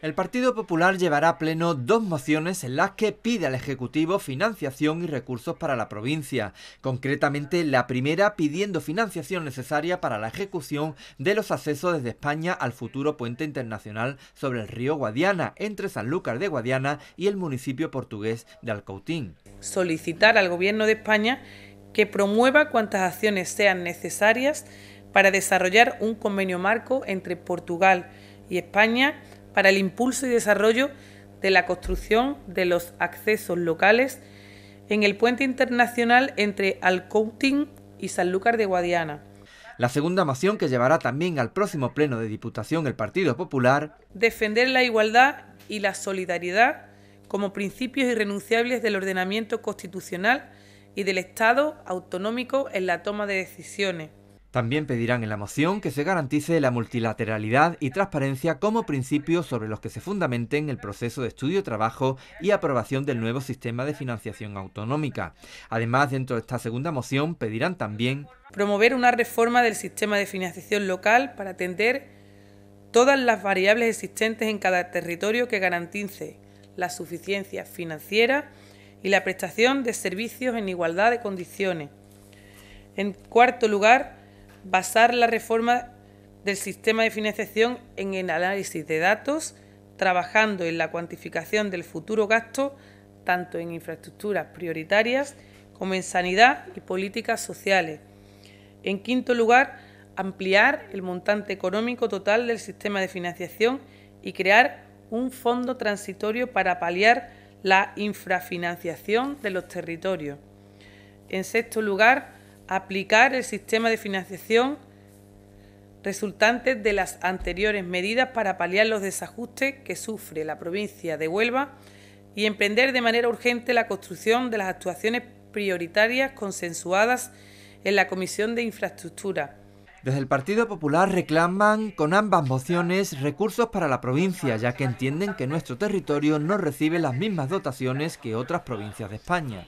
El Partido Popular llevará a pleno dos mociones en las que pide al Ejecutivo financiación y recursos para la provincia, concretamente la primera pidiendo financiación necesaria para la ejecución de los accesos desde España al futuro puente internacional sobre el río Guadiana, entre Sanlúcar de Guadiana y el municipio portugués de Alcautín. Solicitar al Gobierno de España que promueva cuantas acciones sean necesarias para desarrollar un convenio marco entre Portugal y España para el impulso y desarrollo de la construcción de los accesos locales en el puente internacional entre Alcoutín y Sanlúcar de Guadiana. La segunda moción que llevará también al próximo pleno de Diputación el Partido Popular. Defender la igualdad y la solidaridad como principios irrenunciables del ordenamiento constitucional y del Estado autonómico en la toma de decisiones. También pedirán en la moción que se garantice la multilateralidad y transparencia como principios sobre los que se fundamenten el proceso de estudio, trabajo y aprobación del nuevo sistema de financiación autonómica. Además, dentro de esta segunda moción pedirán también promover una reforma del sistema de financiación local para atender todas las variables existentes en cada territorio que garantice la suficiencia financiera y la prestación de servicios en igualdad de condiciones. En cuarto lugar, basar la reforma del sistema de financiación en el análisis de datos, trabajando en la cuantificación del futuro gasto, tanto en infraestructuras prioritarias como en sanidad y políticas sociales. En quinto lugar, ampliar el montante económico total del sistema de financiación y crear un fondo transitorio para paliar la infrafinanciación de los territorios. En sexto lugar, aplicar el sistema de financiación resultante de las anteriores medidas para paliar los desajustes que sufre la provincia de Huelva y emprender de manera urgente la construcción de las actuaciones prioritarias consensuadas en la Comisión de Infraestructura. Desde el Partido Popular reclaman con ambas mociones recursos para la provincia, ya que entienden que nuestro territorio no recibe las mismas dotaciones que otras provincias de España.